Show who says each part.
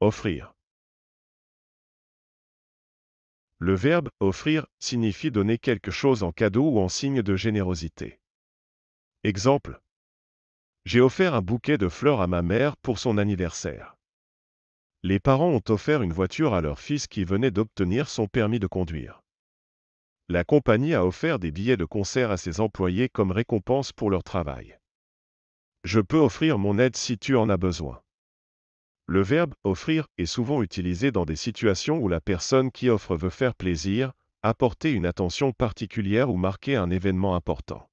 Speaker 1: offrir. Le
Speaker 2: verbe offrir signifie donner quelque chose en cadeau ou en signe de générosité. Exemple. J'ai offert un bouquet de fleurs à ma mère pour son anniversaire. Les parents ont offert une voiture à leur fils qui venait d'obtenir son permis de conduire. La compagnie a offert des billets de concert à ses employés comme récompense pour leur travail. Je peux offrir mon aide si tu en as besoin. Le verbe offrir est souvent utilisé dans des situations où la personne qui offre veut faire plaisir, apporter une attention particulière ou marquer un événement important.